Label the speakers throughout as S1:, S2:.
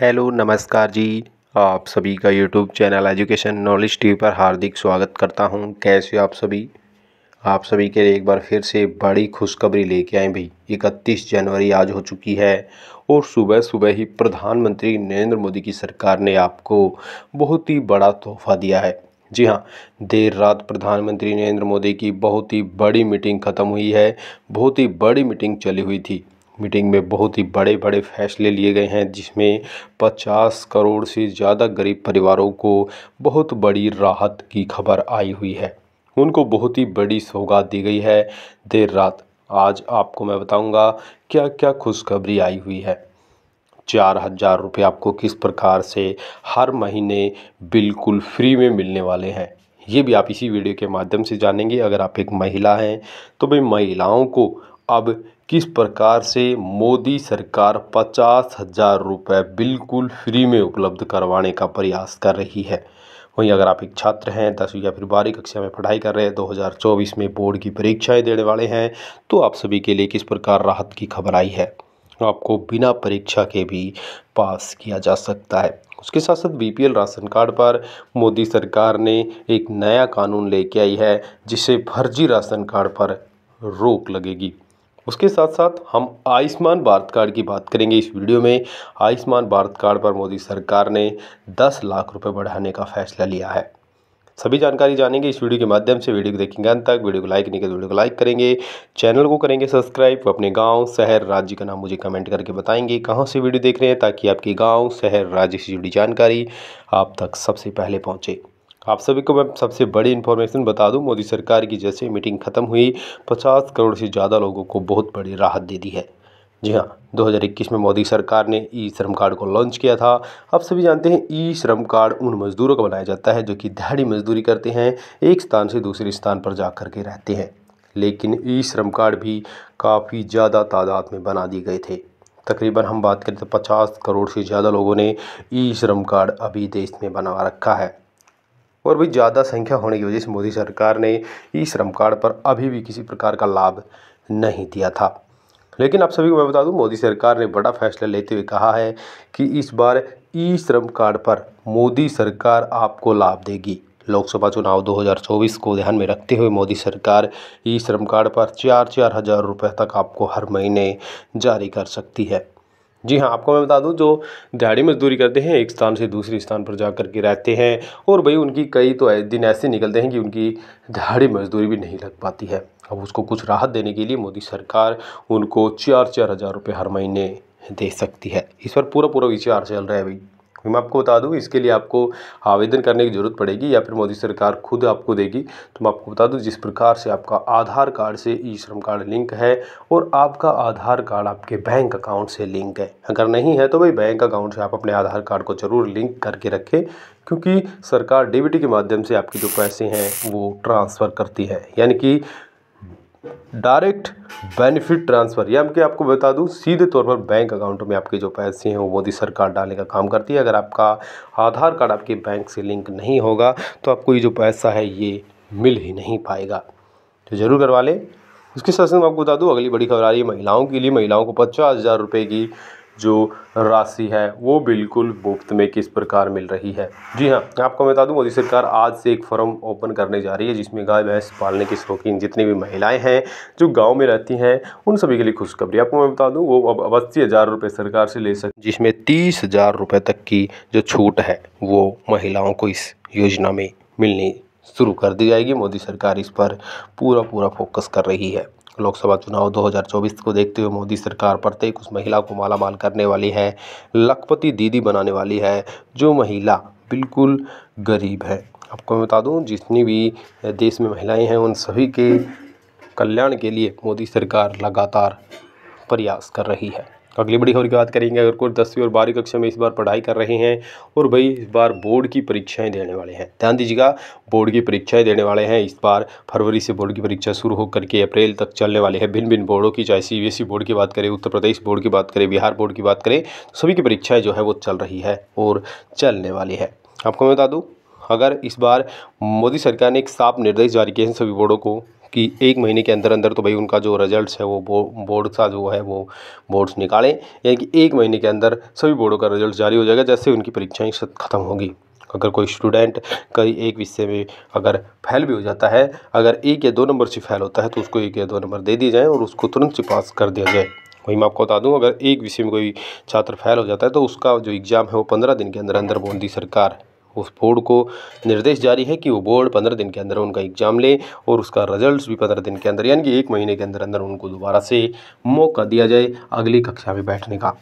S1: hello नमस्कार जी आप सभी का YouTube channel education knowledge T पर हार्दिक स्वागत करता हूं कैसे आप सभी आप सभी के लिए एक बार फिर से बड़ी खुशखबरी लेके आए भाई इकतीस जनवरी आज हो चुकी है और सुबह सुबह ही प्रधानमंत्री नरेंद्र मोदी की सरकार ने आपको बहुत ही बड़ा तोहफा दिया है जी हाँ देर रात प्रधानमंत्री नरेंद्र मोदी की बहुत ही बड़ी मीटिंग ख़त्म हुई है बहुत ही बड़ी मीटिंग चली हुई थी मीटिंग में बहुत ही बड़े बड़े फैसले लिए गए हैं जिसमें पचास करोड़ से ज़्यादा गरीब परिवारों को बहुत बड़ी राहत की खबर आई हुई है उनको बहुत ही बड़ी सौगात दी गई है देर रात आज आपको मैं बताऊंगा क्या क्या खुशखबरी आई हुई है चार हज़ार रुपये आपको किस प्रकार से हर महीने बिल्कुल फ्री में मिलने वाले हैं ये भी आप इसी वीडियो के माध्यम से जानेंगे अगर आप एक महिला हैं तो भाई महिलाओं को अब किस प्रकार से मोदी सरकार पचास हज़ार रुपये बिल्कुल फ्री में उपलब्ध करवाने का प्रयास कर रही है वहीं अगर आप एक छात्र हैं दसवीं या फिर बारहवीं कक्षा में पढ़ाई कर रहे हैं 2024 में बोर्ड की परीक्षाएं देने वाले हैं तो आप सभी के लिए किस प्रकार राहत की खबर आई है आपको बिना परीक्षा के भी पास किया जा सकता है उसके साथ साथ बीपीएल राशन कार्ड पर मोदी सरकार ने एक नया कानून लेके आई है जिसे फर्जी राशन कार्ड पर रोक लगेगी उसके साथ साथ हम आयुष्मान भारत कार्ड की बात करेंगे इस वीडियो में आयुष्मान भारत कार्ड पर मोदी सरकार ने दस लाख रुपये बढ़ाने का फैसला लिया है सभी जानकारी जानेंगे इस वीडियो के माध्यम से वीडियो को देखेंगे अंत तक वीडियो को लाइक नहीं करें तो वीडियो को लाइक करेंगे चैनल को करेंगे सब्सक्राइब अपने गांव शहर राज्य का नाम मुझे कमेंट करके बताएंगे कहां से वीडियो देख रहे हैं ताकि आपके गांव शहर राज्य से जुड़ी जानकारी आप तक सबसे पहले पहुंचे आप सभी को मैं सबसे बड़ी इन्फॉर्मेशन बता दूं मोदी सरकार की जैसे मीटिंग खत्म हुई 50 करोड़ से ज़्यादा लोगों को बहुत बड़ी राहत दे दी है जी हाँ 2021 में मोदी सरकार ने ई श्रम कार्ड को लॉन्च किया था आप सभी जानते हैं ई श्रम कार्ड उन मज़दूरों का बनाया जाता है जो कि दहाड़ी मजदूरी करते हैं एक स्थान से दूसरे स्थान पर जा कर के रहते हैं लेकिन ई श्रम कार्ड भी काफ़ी ज़्यादा तादाद में बना दिए गए थे तकरीबन हम बात करें तो पचास करोड़ से ज़्यादा लोगों ने ई श्रम कार्ड अभी देश में बना रखा है और भी ज़्यादा संख्या होने की वजह से मोदी सरकार ने ई श्रम कार्ड पर अभी भी किसी प्रकार का लाभ नहीं दिया था लेकिन आप सभी को मैं बता दूं मोदी सरकार ने बड़ा फैसला लेते हुए कहा है कि इस बार ई श्रम कार्ड पर मोदी सरकार आपको लाभ देगी लोकसभा चुनाव 2024 को ध्यान में रखते हुए मोदी सरकार ई श्रम कार्ड पर चार चार हज़ार रुपये तक आपको हर महीने जारी कर सकती है जी हाँ आपको मैं बता दूं जो दिहाड़ी मजदूरी करते हैं एक स्थान से दूसरे स्थान पर जा कर के रहते हैं और भाई उनकी कई तो दिन ऐसे निकलते हैं कि उनकी दिहाड़ी मजदूरी भी नहीं लग पाती है अब उसको कुछ राहत देने के लिए मोदी सरकार उनको चार चार हज़ार रुपये हर महीने दे सकती है इस पर पूरा पूरा विचार चल रहा है भाई मैं आपको बता दूं इसके लिए आपको आवेदन करने की ज़रूरत पड़ेगी या फिर मोदी सरकार खुद आपको देगी तो मैं आपको बता दूं जिस प्रकार से आपका आधार कार्ड से ई श्रम कार्ड लिंक है और आपका आधार कार्ड आपके बैंक अकाउंट से लिंक है अगर नहीं है तो भाई बैंक अकाउंट से आप अपने आधार कार्ड को ज़रूर लिंक करके रखें क्योंकि सरकार डीबीटी के माध्यम से आपके जो पैसे हैं वो ट्रांसफ़र करती है यानी कि डायरेक्ट बेनिफिट ट्रांसफ़र यह मैं आपको बता दूं सीधे तौर पर बैंक अकाउंट में आपके जो पैसे हैं वो मोदी सरकार डालने का काम करती है अगर आपका आधार कार्ड आपके बैंक से लिंक नहीं होगा तो आपको ये जो पैसा है ये मिल ही नहीं पाएगा तो ज़रूर करवा लें उसके साथ साथ मैं आपको बता दूं अगली बड़ी खबर आ रही है महिलाओं के लिए महिलाओं को पचास हज़ार रुपये की जो राशि है वो बिल्कुल मुफ्त में किस प्रकार मिल रही है जी हाँ आपको बता दूं मोदी सरकार आज से एक फॉर्म ओपन करने जा रही है जिसमें गाय भैंस पालने के शौकीन जितनी भी महिलाएं हैं जो गांव में रहती हैं उन सभी के लिए खुशखबरी आपको मैं बता दूं वो अब अब अस्सी हज़ार रुपये सरकार से ले सक जिसमें तीस हज़ार रुपये तक की जो छूट है वो महिलाओं को इस योजना में मिलनी शुरू कर दी जाएगी मोदी सरकार इस पर पूरा पूरा फोकस कर रही है लोकसभा चुनाव 2024 को देखते हुए मोदी सरकार प्रत्येक उस महिला को मालामाल करने वाली है लखपति दीदी बनाने वाली है जो महिला बिल्कुल गरीब है आपको मैं बता दूं जितनी भी देश में महिलाएं हैं उन सभी के कल्याण के लिए मोदी सरकार लगातार प्रयास कर रही है अगली बड़ी खबर की बात करेंगे अगर कोई दसवीं और बारहवीं कक्षा में इस बार पढ़ाई कर रहे हैं और भाई इस बार बोर्ड की परीक्षाएं देने वाले हैं ध्यान दीजिएगा बोर्ड की परीक्षाएं देने वाले हैं इस बार फरवरी से बोर्ड की परीक्षा शुरू होकर के अप्रैल तक चलने वाले हैं भिन्न भिन्न बोर्डों की चाहे सी बोर्ड की बात करें उत्तर प्रदेश बोर्ड की बात करें बिहार बोर्ड की बात करें सभी की परीक्षाएँ जो है वो चल रही है और चलने वाली है आपको मैं बता दूँ अगर इस बार मोदी सरकार ने एक साफ निर्देश जारी किए हैं सभी बोर्डों को कि एक महीने के अंदर अंदर तो भाई उनका जो रिजल्ट्स है वो बोर्ड का जो है वो बोर्ड्स निकालें यानी कि एक महीने के अंदर सभी बोर्डों का रिजल्ट जारी हो जाएगा जैसे उनकी परीक्षाएँ ख़त्म होगी अगर कोई स्टूडेंट कई एक विषय में अगर फेल भी हो जाता है अगर एक या दो नंबर से फेल होता है तो उसको एक या दो नंबर दे दिए जाएँ और उसको तुरंत से पास कर दिया जाए वही मैं आपको बता दूं अगर एक विषय में कोई छात्र फेल हो जाता है तो उसका जो एग्ज़ाम है वो पंद्रह दिन के अंदर अंदर दी सरकार उस बोर्ड को निर्देश जारी है कि वो बोर्ड पंद्रह दिन के अंदर उनका एग्ज़ाम ले और उसका रिजल्ट्स भी पंद्रह दिन के अंदर यानी कि एक महीने के अंदर अंदर उनको दोबारा से मौका दिया जाए अगली कक्षा में बैठने का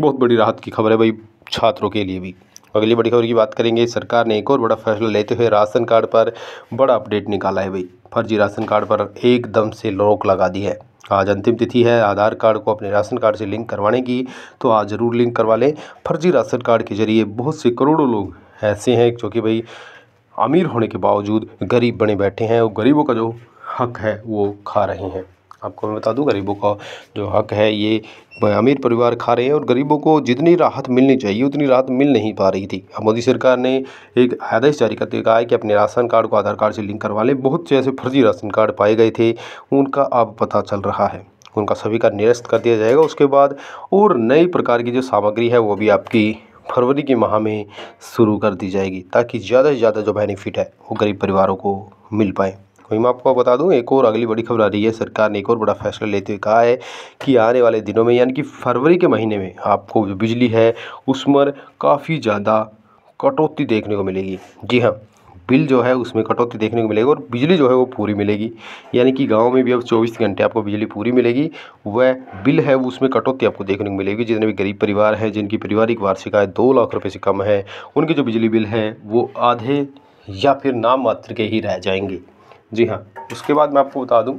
S1: बहुत बड़ी राहत की खबर है भाई छात्रों के लिए भी अगली बड़ी खबर की बात करेंगे सरकार ने एक और बड़ा फैसला लेते हुए राशन कार्ड पर बड़ा अपडेट निकाला है भाई फर्जी राशन कार्ड पर एकदम से रोक लगा दी है आज अंतिम तिथि है आधार कार्ड को अपने राशन कार्ड से लिंक करवाने की तो आज ज़रूर लिंक करवा लें फर्जी राशन कार्ड के जरिए बहुत से करोड़ों लोग ऐसे हैं जो कि भाई अमीर होने के बावजूद गरीब बने बैठे हैं और गरीबों का जो हक़ है वो खा रहे हैं आपको मैं बता दूं गरीबों का जो हक़ है ये अमीर परिवार खा रहे हैं और गरीबों को जितनी राहत मिलनी चाहिए उतनी राहत मिल नहीं पा रही थी अब मोदी सरकार ने एक आदेश जारी करते हुए कहा है कि अपने राशन कार्ड को आधार कार्ड से लिंक करवा लें बहुत से ऐसे फर्जी राशन कार्ड पाए गए थे उनका अब पता चल रहा है उनका सभी का निरस्त कर दिया जाएगा उसके बाद और नई प्रकार की जो सामग्री है वो भी आपकी फरवरी के माह में शुरू कर दी जाएगी ताकि ज़्यादा से ज़्यादा जो बेनिफिट है वो गरीब परिवारों को मिल पाए वहीं मैं आपको बता दूं एक और अगली बड़ी खबर आ रही है सरकार ने एक और बड़ा फैसला लेते हुए कहा है कि आने वाले दिनों में यानी कि फरवरी के महीने में आपको जो बिजली है उस पर काफ़ी ज़्यादा कटौती देखने को मिलेगी जी हाँ बिल जो है उसमें कटौती देखने को मिलेगी और बिजली जो है वो पूरी मिलेगी यानी कि गाँव में भी अब चौबीस घंटे आपको बिजली पूरी मिलेगी वह बिल है उसमें कटौती आपको देखने को मिलेगी जितने भी गरीब परिवार हैं जिनकी पारिवारिक वार्षिक आय दो लाख रुपये से कम है उनके जो बिजली बिल हैं वो आधे या फिर नाम मात्र के ही रह जाएंगे जी हाँ उसके बाद मैं आपको बता दूँ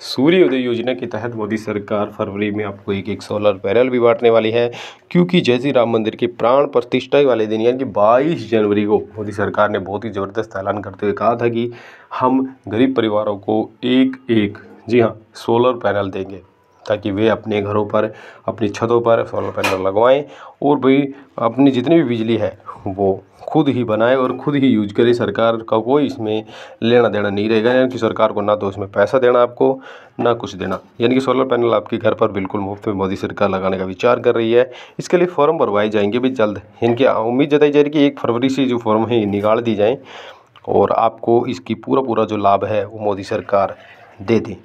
S1: सूर्योदय योजना के तहत मोदी सरकार फरवरी में आपको एक एक सोलर पैनल भी बांटने वाली है क्योंकि जैसे राम मंदिर के प्राण प्रतिष्ठा वाले दिन यानी कि बाईस जनवरी को मोदी सरकार ने बहुत ही ज़बरदस्त ऐलान करते हुए कहा था कि हम गरीब परिवारों को एक एक जी हाँ सोलर पैनल देंगे ताकि वे अपने घरों पर अपनी छतों पर सोलर पैनल लगवाएं और भी अपनी जितनी भी बिजली है वो खुद ही बनाए और खुद ही यूज करें सरकार का कोई इसमें लेना देना नहीं रहेगा यानी कि सरकार को ना तो उसमें पैसा देना आपको ना कुछ देना यानी कि सोलर पैनल आपके घर पर बिल्कुल मुफ्त में मोदी सरकार लगाने का विचार कर रही है इसके लिए फॉर्म भरवाए जाएंगे भी जल्द इनकी उम्मीद जताई जा रही है कि एक फरवरी से जो फॉर्म है निकाल दी जाएँ और आपको इसकी पूरा पूरा जो लाभ है वो मोदी सरकार दे दें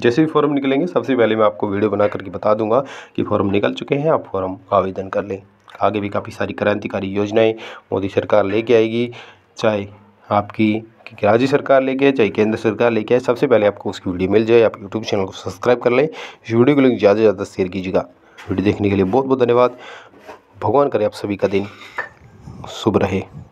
S1: जैसे भी फॉर्म निकलेंगे सबसे पहले मैं आपको वीडियो बना करके बता दूंगा कि फॉर्म निकल चुके हैं आप फॉर्म का आवेदन कर लें आगे भी काफ़ी सारी क्रांतिकारी योजनाएँ मोदी सरकार लेके आएगी चाहे आपकी राज्य सरकार लेके आए चाहे केंद्र सरकार लेके आए सबसे पहले आपको उसकी वीडियो मिल जाए आप यूट्यूब चैनल को सब्सक्राइब कर लें इस वीडियो को लिंक ज़्यादा से ज़्यादा शेयर कीजिएगा वीडियो देखने के लिए बहुत बहुत धन्यवाद भगवान करें आप सभी का दिन शुभ रहे